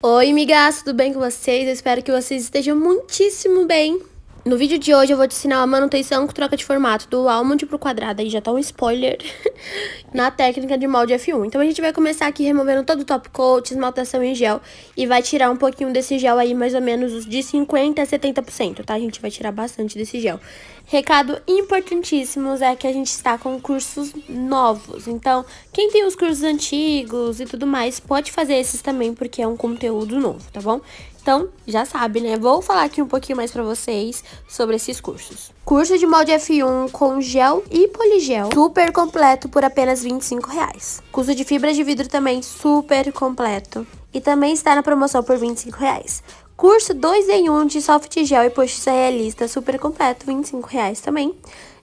Oi, migas, tudo bem com vocês? Eu espero que vocês estejam muitíssimo bem. No vídeo de hoje eu vou te ensinar a manutenção com troca de formato do almond pro quadrado, aí já tá um spoiler, na técnica de molde F1. Então a gente vai começar aqui removendo todo o top coat, esmaltação em gel, e vai tirar um pouquinho desse gel aí, mais ou menos os de 50% a 70%, tá? A gente vai tirar bastante desse gel. Recado importantíssimo é que a gente está com cursos novos, então quem tem os cursos antigos e tudo mais, pode fazer esses também, porque é um conteúdo novo, tá bom? Então, já sabe, né? Vou falar aqui um pouquinho mais para vocês sobre esses cursos. Curso de molde F1 com gel e poligel, super completo por apenas R$ 25. Reais. Curso de fibra de vidro também super completo e também está na promoção por R$ 25. Reais. Curso 2 em 1 de soft gel e postiça realista super completo, R$ 25 reais também.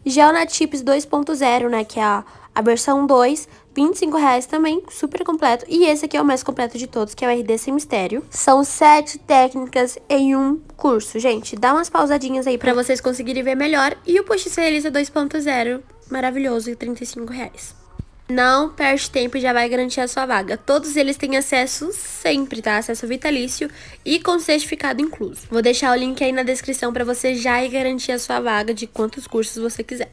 Gel na Chips 2.0, né, que é a a versão 2, R$25,00 também, super completo. E esse aqui é o mais completo de todos, que é o RD Sem Mistério. São sete técnicas em um curso, gente. Dá umas pausadinhas aí pra vocês conseguirem ver melhor. E o Postiça Realista 2.0, maravilhoso, R$35,00. Não perde tempo e já vai garantir a sua vaga. Todos eles têm acesso sempre, tá? Acesso vitalício e com certificado incluso. Vou deixar o link aí na descrição para você já ir garantir a sua vaga de quantos cursos você quiser.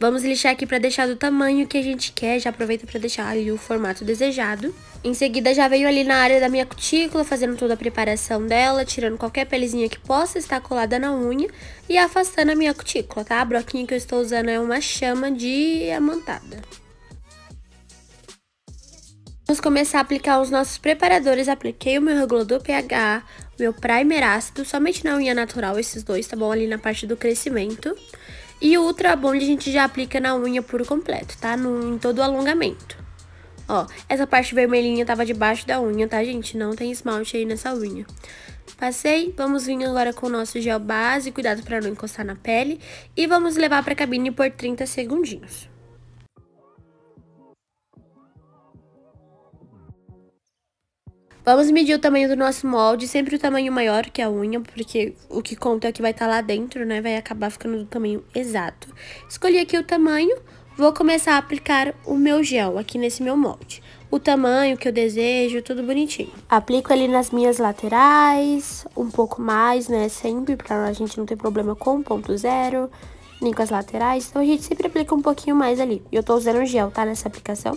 Vamos lixar aqui para deixar do tamanho que a gente quer, já aproveita para deixar ali o formato desejado. Em seguida já veio ali na área da minha cutícula, fazendo toda a preparação dela, tirando qualquer pelezinha que possa estar colada na unha e afastando a minha cutícula, tá? A broquinha que eu estou usando é uma chama de amantada. Vamos começar a aplicar os nossos preparadores. Apliquei o meu regulador pH, meu primer ácido, somente na unha natural esses dois, tá bom? Ali na parte do crescimento. E o Ultra Bond a gente já aplica na unha por completo, tá? No, em todo o alongamento. Ó, essa parte vermelhinha tava debaixo da unha, tá, gente? Não tem esmalte aí nessa unha. Passei, vamos vir agora com o nosso gel base, cuidado para não encostar na pele. E vamos levar pra cabine por 30 segundinhos. Vamos medir o tamanho do nosso molde, sempre o tamanho maior que a unha, porque o que conta é o que vai estar tá lá dentro, né? Vai acabar ficando do tamanho exato. Escolhi aqui o tamanho, vou começar a aplicar o meu gel aqui nesse meu molde. O tamanho que eu desejo, tudo bonitinho. Aplico ali nas minhas laterais, um pouco mais, né, sempre, pra a gente não ter problema com ponto zero, nem com as laterais. Então a gente sempre aplica um pouquinho mais ali. Eu tô usando gel, tá, nessa aplicação.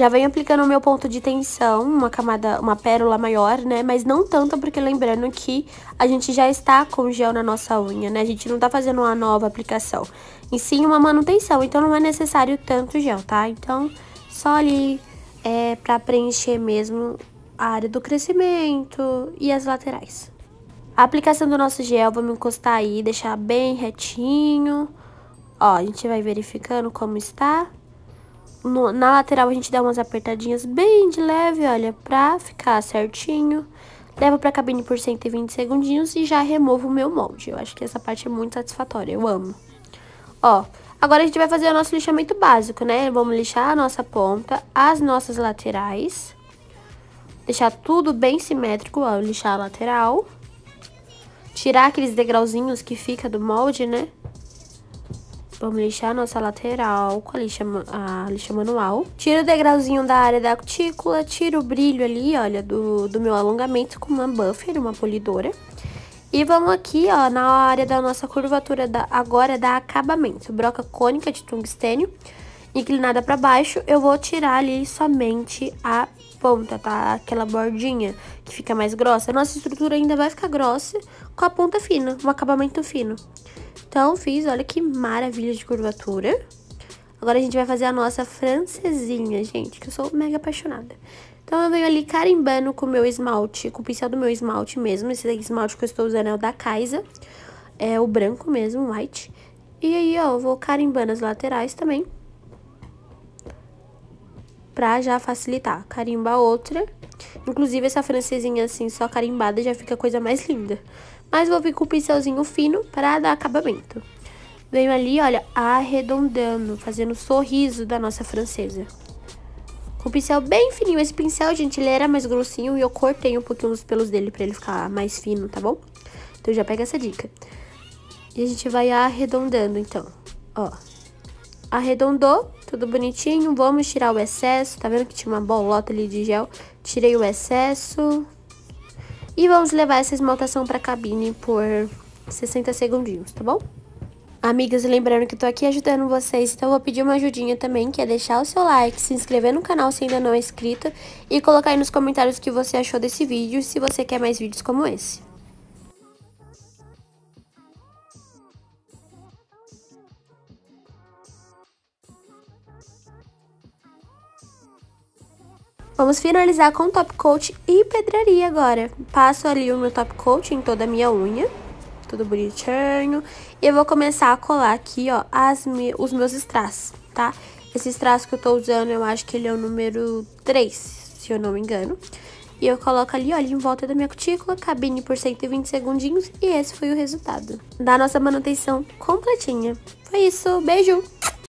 Já venho aplicando o meu ponto de tensão, uma camada, uma pérola maior, né? Mas não tanto, porque lembrando que a gente já está com gel na nossa unha, né? A gente não tá fazendo uma nova aplicação. E sim uma manutenção, então não é necessário tanto gel, tá? Então, só ali é pra preencher mesmo a área do crescimento e as laterais. A aplicação do nosso gel, vamos encostar aí, deixar bem retinho. Ó, a gente vai verificando como está no, na lateral a gente dá umas apertadinhas bem de leve, olha, pra ficar certinho. Levo pra cabine por 120 segundinhos e já removo o meu molde. Eu acho que essa parte é muito satisfatória, eu amo. Ó, agora a gente vai fazer o nosso lixamento básico, né? Vamos lixar a nossa ponta, as nossas laterais. Deixar tudo bem simétrico, ó, lixar a lateral. Tirar aqueles degrauzinhos que fica do molde, né? Vamos lixar a nossa lateral com a lixa, a lixa manual. Tiro o degrauzinho da área da cutícula, tiro o brilho ali, olha, do, do meu alongamento com uma buffer, uma polidora. E vamos aqui, ó, na área da nossa curvatura da, agora da acabamento. Broca cônica de tungstênio, inclinada para baixo. Eu vou tirar ali somente a ponta, tá? Aquela bordinha que fica mais grossa. nossa estrutura ainda vai ficar grossa com a ponta fina, um acabamento fino. Então, fiz, olha que maravilha de curvatura. Agora a gente vai fazer a nossa francesinha, gente, que eu sou mega apaixonada. Então, eu venho ali carimbando com o meu esmalte, com o pincel do meu esmalte mesmo. Esse esmalte que eu estou usando é o da Kaisa. É o branco mesmo, white. E aí, ó, eu vou carimbando as laterais também. Pra já facilitar. Carimba outra. Inclusive, essa francesinha assim, só carimbada, já fica a coisa mais linda mas vou vir com o pincelzinho fino para dar acabamento. Venho ali, olha, arredondando, fazendo o sorriso da nossa francesa. Com o pincel bem fininho, esse pincel, gente, ele era mais grossinho e eu cortei um pouquinho os pelos dele para ele ficar mais fino, tá bom? Então já pega essa dica. E a gente vai arredondando, então, ó. Arredondou, tudo bonitinho, vamos tirar o excesso, tá vendo que tinha uma bolota ali de gel? Tirei o excesso, e vamos levar essa esmaltação pra cabine por 60 segundinhos, tá bom? Amigas, lembrando que eu tô aqui ajudando vocês, então eu vou pedir uma ajudinha também, que é deixar o seu like, se inscrever no canal se ainda não é inscrito e colocar aí nos comentários o que você achou desse vídeo e se você quer mais vídeos como esse. Vamos finalizar com top coat e pedraria agora. Passo ali o meu top coat em toda a minha unha, tudo bonitinho. E eu vou começar a colar aqui, ó, as me... os meus strass, tá? Esse strass que eu tô usando, eu acho que ele é o número 3, se eu não me engano. E eu coloco ali, olha, em volta da minha cutícula, cabine por 120 segundinhos e esse foi o resultado da nossa manutenção completinha. Foi isso, beijo!